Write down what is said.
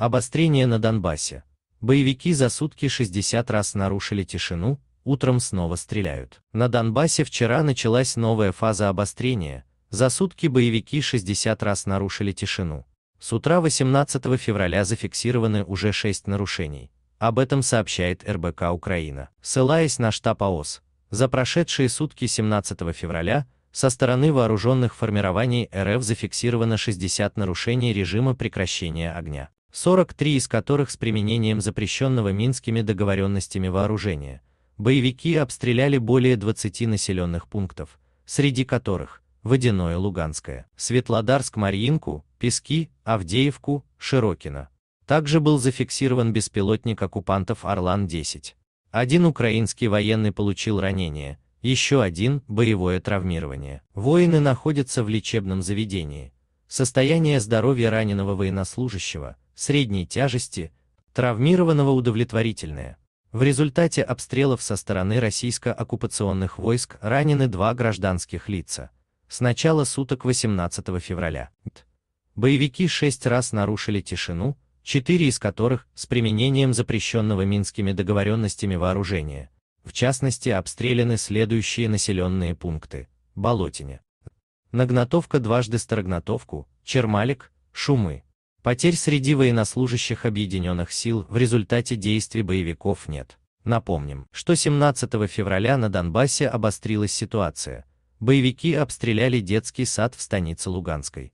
Обострение на Донбассе. Боевики за сутки 60 раз нарушили тишину, утром снова стреляют. На Донбассе вчера началась новая фаза обострения. За сутки боевики 60 раз нарушили тишину. С утра 18 февраля зафиксированы уже 6 нарушений. Об этом сообщает РБК Украина. Ссылаясь на штаб АОС, за прошедшие сутки 17 февраля со стороны вооруженных формирований РФ зафиксировано 60 нарушений режима прекращения огня. 43 из которых с применением запрещенного минскими договоренностями вооружения. Боевики обстреляли более 20 населенных пунктов, среди которых Водяное Луганское, Светлодарск-Марьинку, Пески, Авдеевку, Широкино. Также был зафиксирован беспилотник оккупантов Орлан-10. Один украинский военный получил ранение, еще один – боевое травмирование. Воины находятся в лечебном заведении. Состояние здоровья раненого военнослужащего – средней тяжести, травмированного удовлетворительное. В результате обстрелов со стороны российско-оккупационных войск ранены два гражданских лица. С начала суток 18 февраля. Боевики шесть раз нарушили тишину, четыре из которых с применением запрещенного минскими договоренностями вооружения. В частности, обстреляны следующие населенные пункты. Болотине. Нагнотовка дважды Старогнотовку, Чермалик, Шумы. Потерь среди военнослужащих Объединенных сил в результате действий боевиков нет. Напомним, что 17 февраля на Донбассе обострилась ситуация. Боевики обстреляли детский сад в станице Луганской.